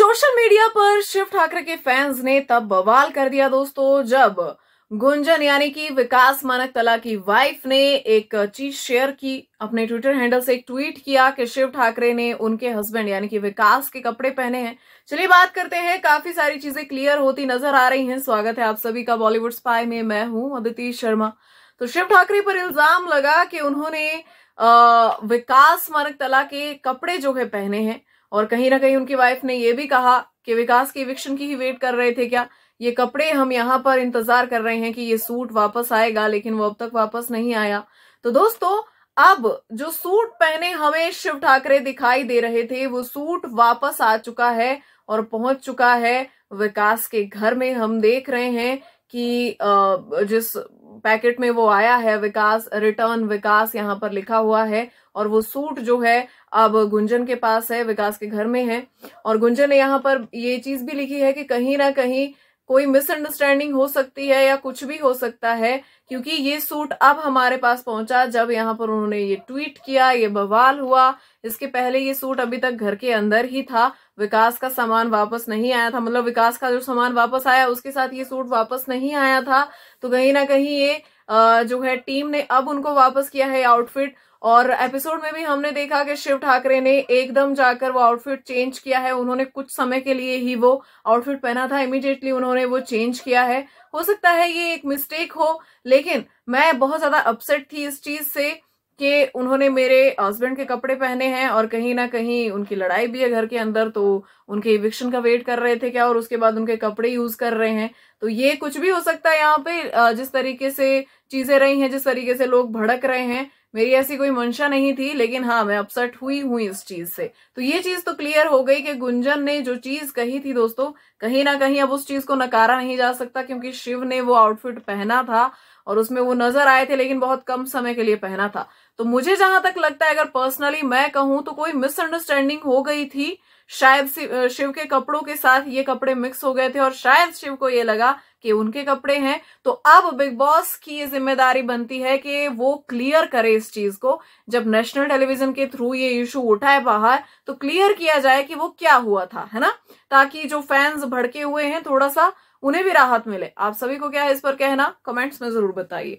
social media पर शिव ठाकरे के fans ने तब बवाल कर दिया दोस्तों जब गुंजन यानी कि विकास मानक तला की वाइफ ने एक चीज शेयर की अपने ट्विटर हैंडल से एक ट्वीट किया कि शिव ठाकरे ने उनके हस्बैंड यानी कि विकास के कपड़े पहने हैं चलिए बात करते हैं काफी सारी चीजें क्लियर होती नजर आ रही हैं स्वागत है आप सभी का बॉलीवुड स्पाई में मैं हूं अदिति शर्मा तो शिव ठाकरे पर इल्जाम लगा कि उन्होंने आ, विकास मानक तला के कपड़े जो है पहने हैं और कहीं ना कहीं उनकी वाइफ ने यह भी कहा कि विकास के इविक्शन की ही वेट कर रहे थे क्या ये कपड़े हम यहाँ पर इंतजार कर रहे हैं कि ये सूट वापस आएगा लेकिन वो अब तक वापस नहीं आया तो दोस्तों अब जो सूट पहने हमें शिव ठाकरे दिखाई दे रहे थे वो सूट वापस आ चुका है और पहुंच चुका है विकास के घर में हम देख रहे हैं कि जिस पैकेट में वो आया है विकास रिटर्न विकास यहाँ पर लिखा हुआ है और वो सूट जो है अब गुंजन के पास है विकास के घर में है और गुंजन ने यहाँ पर ये चीज भी लिखी है कि कहीं ना कहीं कोई मिसअंडरस्टैंडिंग हो सकती है या कुछ भी हो सकता है क्योंकि ये सूट अब हमारे पास पहुंचा जब यहाँ पर उन्होंने ये ट्वीट किया ये बवाल हुआ इसके पहले ये सूट अभी तक घर के अंदर ही था विकास का सामान वापस नहीं आया था मतलब विकास का जो सामान वापस आया उसके साथ ये सूट वापस नहीं आया था तो कहीं ना कहीं ये जो है टीम ने अब उनको वापस किया है आउटफिट और एपिसोड में भी हमने देखा कि शिव ठाकरे ने एकदम जाकर वो आउटफिट चेंज किया है उन्होंने कुछ समय के लिए ही वो आउटफिट पहना था इमीडिएटली उन्होंने वो चेंज किया है हो सकता है ये एक मिस्टेक हो लेकिन मैं बहुत ज्यादा अपसेट थी इस चीज से कि उन्होंने मेरे हस्बैंड के कपड़े पहने हैं और कहीं ना कहीं उनकी लड़ाई भी है घर के अंदर तो उनके इविक्शन का वेट कर रहे थे क्या और उसके बाद उनके कपड़े यूज कर रहे हैं तो ये कुछ भी हो सकता है यहाँ पे जिस तरीके से चीजें रही हैं जिस तरीके से लोग भड़क रहे हैं मेरी ऐसी कोई मंशा नहीं थी लेकिन हाँ मैं अपसेट हुई हुई इस चीज से तो ये चीज तो क्लियर हो गई कि गुंजन ने जो चीज कही थी दोस्तों कहीं ना कहीं अब उस चीज को नकारा नहीं जा सकता क्योंकि शिव ने वो आउटफिट पहना था और उसमें वो नजर आए थे लेकिन बहुत कम समय के लिए पहना था तो मुझे जहां तक लगता है अगर पर्सनली मैं कहूं तो कोई मिसअंडरस्टैंडिंग हो गई थी शायद शिव के कपड़ों के साथ ये कपड़े मिक्स हो गए थे और शायद शिव को ये लगा कि उनके कपड़े हैं तो अब बिग बॉस की ये जिम्मेदारी बनती है कि वो क्लियर करे इस चीज को जब नेशनल टेलीविजन के थ्रू ये इशू उठाए बाहर तो क्लियर किया जाए कि वो क्या हुआ था है ना ताकि जो फैंस भड़के हुए हैं थोड़ा सा उन्हें भी राहत मिले आप सभी को क्या है इस पर कहना कमेंट्स में जरूर बताइए